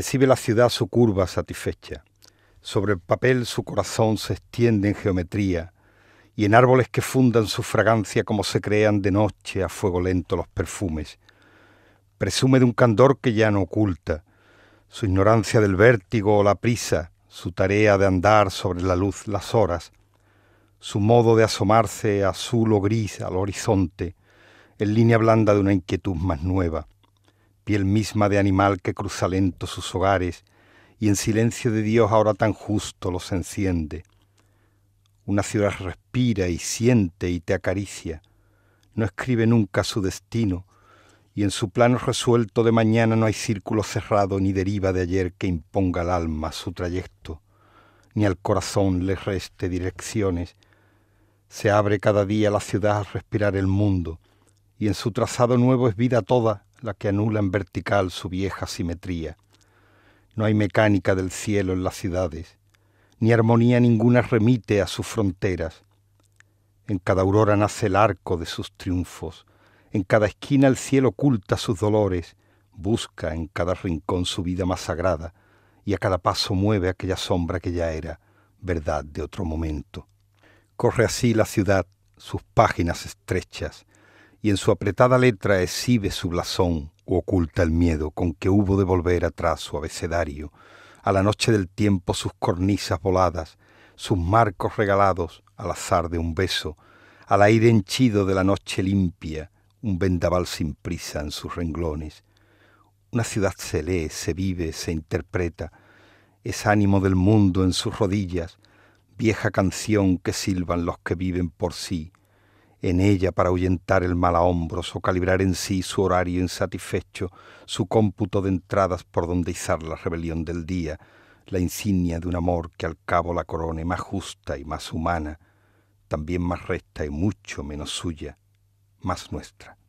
Recibe la ciudad su curva satisfecha. Sobre el papel su corazón se extiende en geometría y en árboles que fundan su fragancia como se crean de noche a fuego lento los perfumes. Presume de un candor que ya no oculta, su ignorancia del vértigo o la prisa, su tarea de andar sobre la luz las horas, su modo de asomarse azul o gris al horizonte, en línea blanda de una inquietud más nueva el misma de animal que cruza lento sus hogares, y en silencio de Dios ahora tan justo los enciende. Una ciudad respira y siente y te acaricia, no escribe nunca su destino, y en su plano resuelto de mañana no hay círculo cerrado ni deriva de ayer que imponga al alma su trayecto, ni al corazón le reste direcciones. Se abre cada día la ciudad a respirar el mundo, y en su trazado nuevo es vida toda, la que anula en vertical su vieja simetría. No hay mecánica del cielo en las ciudades, ni armonía ninguna remite a sus fronteras. En cada aurora nace el arco de sus triunfos, en cada esquina el cielo oculta sus dolores, busca en cada rincón su vida más sagrada, y a cada paso mueve aquella sombra que ya era verdad de otro momento. Corre así la ciudad, sus páginas estrechas, y en su apretada letra exhibe su blasón o oculta el miedo con que hubo de volver atrás su abecedario, a la noche del tiempo sus cornisas voladas, sus marcos regalados al azar de un beso, al aire henchido de la noche limpia, un vendaval sin prisa en sus renglones. Una ciudad se lee, se vive, se interpreta, es ánimo del mundo en sus rodillas, vieja canción que silban los que viven por sí, en ella para ahuyentar el mal a hombros o calibrar en sí su horario insatisfecho, su cómputo de entradas por donde izar la rebelión del día, la insignia de un amor que al cabo la corone más justa y más humana, también más recta y mucho menos suya, más nuestra.